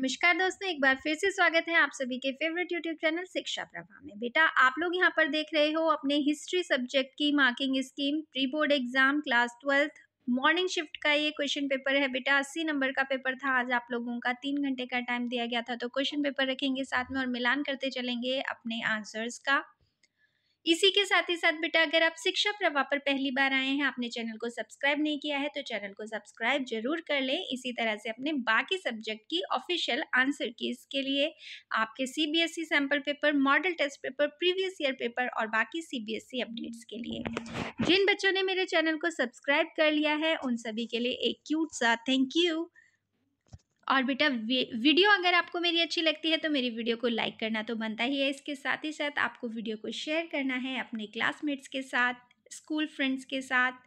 नमस्कार दोस्तों एक बार फिर से स्वागत है आप सभी के फेवरेट यूट्यूब चैनल शिक्षा प्रभा में बेटा आप लोग यहाँ पर देख रहे हो अपने हिस्ट्री सब्जेक्ट की marking scheme pre board exam class twelfth morning shift का ये क्वेश्चन पेपर है बेटा अस्सी नंबर का पेपर था आज आप लोगों का तीन घंटे का टाइम दिया गया था तो क्वेश्चन पेपर रखेंगे साथ में और मिलान करते चलेंगे अपने आंसर्स का इसी के साथ ही साथ बेटा अगर आप शिक्षा प्रवाह पर पहली बार आए हैं आपने चैनल को सब्सक्राइब नहीं किया है तो चैनल को सब्सक्राइब जरूर कर लें इसी तरह से अपने बाकी सब्जेक्ट की ऑफिशियल आंसर की इसके लिए आपके CBSE e sample paper model test paper previous year paper और बाकी सीबीएसई e अपडेट्स के लिए जिन बच्चों ने मेरे चैनल को सब्सक्राइब कर लिया है उन सभी के लिए एक क्यूट सा थैंक यू और बेटा वीडियो अगर आपको मेरी अच्छी लगती है तो मेरी वीडियो को लाइक करना तो बनता ही है इसके साथ ही साथ आपको वीडियो को शेयर करना है अपने क्लासमेट्स के साथ स्कूल फ्रेंड्स के साथ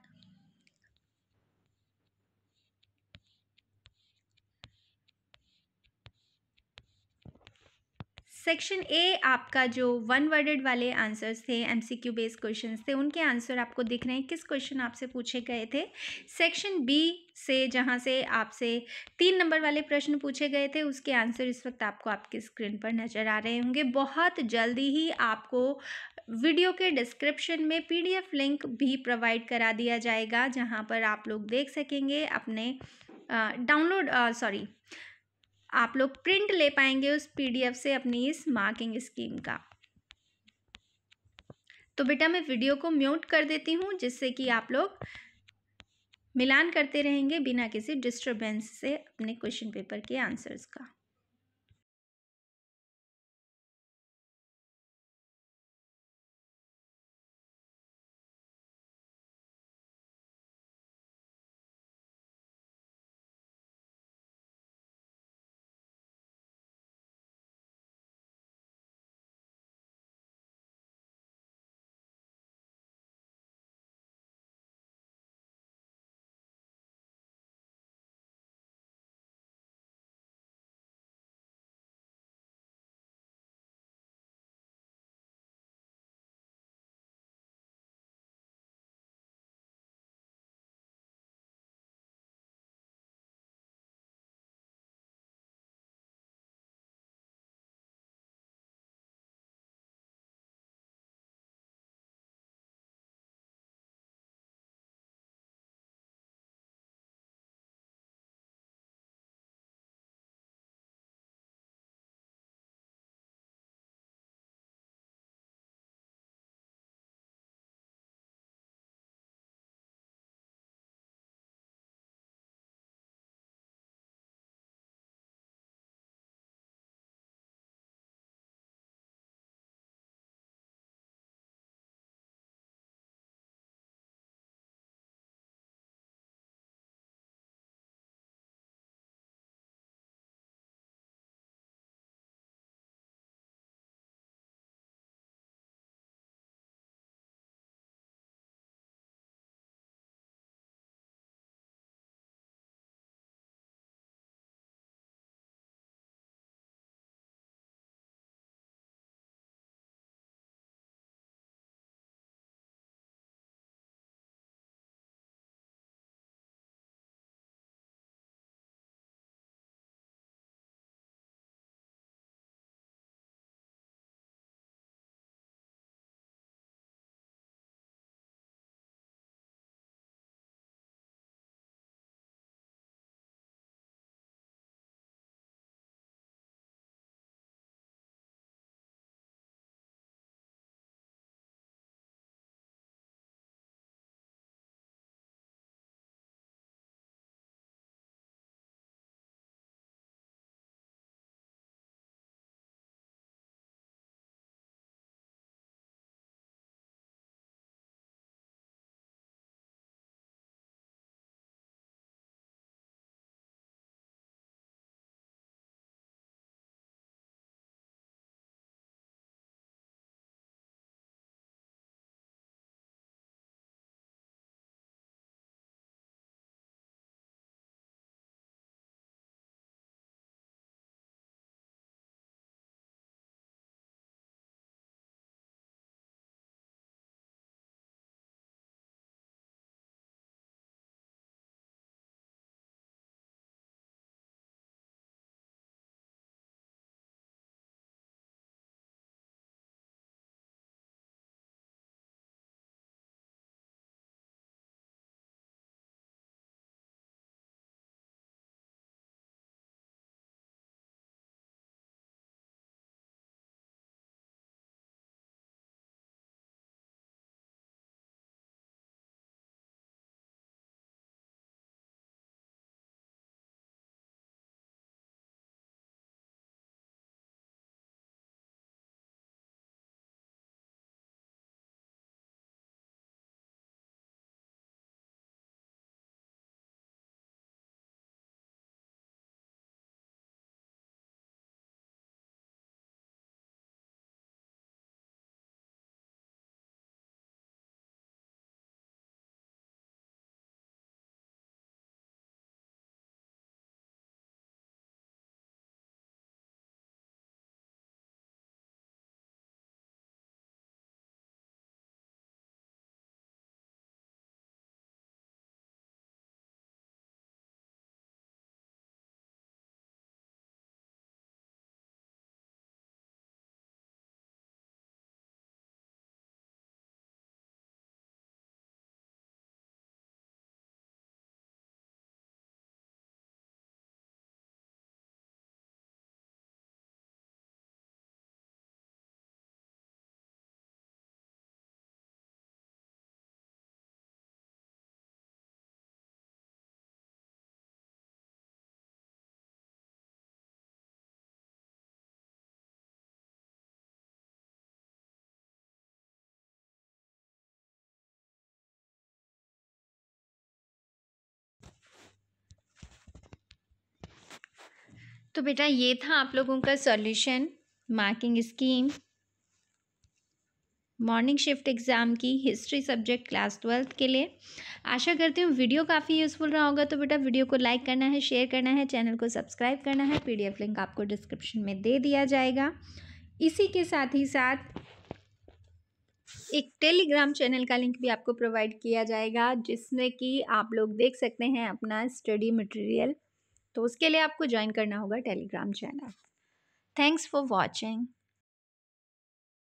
सेक्शन ए आपका जो वन वर्डेड वाले आंसर्स थे एमसीक्यू बेस्ड क्वेश्चंस थे उनके आंसर आपको दिख रहे हैं किस क्वेश्चन आपसे पूछे गए थे सेक्शन बी से जहाँ से आपसे तीन नंबर वाले प्रश्न पूछे गए थे उसके आंसर इस वक्त आपको आपकी स्क्रीन पर नज़र आ रहे होंगे बहुत जल्दी ही आपको वीडियो के डिस्क्रिप्शन में पीडीएफ लिंक भी प्रोवाइड करा दिया जाएगा जहाँ पर आप लोग देख सकेंगे अपने डाउनलोड सॉरी आप लोग प्रिंट ले पाएंगे उस पीडीएफ से अपनी इस मार्किंग स्कीम का तो बेटा मैं वीडियो को म्यूट कर देती हूँ जिससे कि आप लोग मिलान करते रहेंगे बिना किसी डिस्टर्बेंस से अपने क्वेश्चन पेपर के आंसर्स का तो बेटा ये था आप लोगों का solution marking scheme morning shift exam की हिस्ट्री सब्जेक्ट क्लास ट्वेल्थ के लिए आशा करती हूँ वीडियो काफ़ी यूज़फुल रहा होगा तो बेटा वीडियो को लाइक करना है शेयर करना है चैनल को सब्सक्राइब करना है पीडीएफ लिंक आपको डिस्क्रिप्शन में दे दिया जाएगा इसी के साथ ही साथ एक टेलीग्राम चैनल का लिंक भी आपको प्रोवाइड किया जाएगा जिसमें कि आप लोग देख सकते हैं अपना स्टडी मटेरियल तो उसके लिए आपको ज्वाइन करना होगा Telegram channel thanks for watching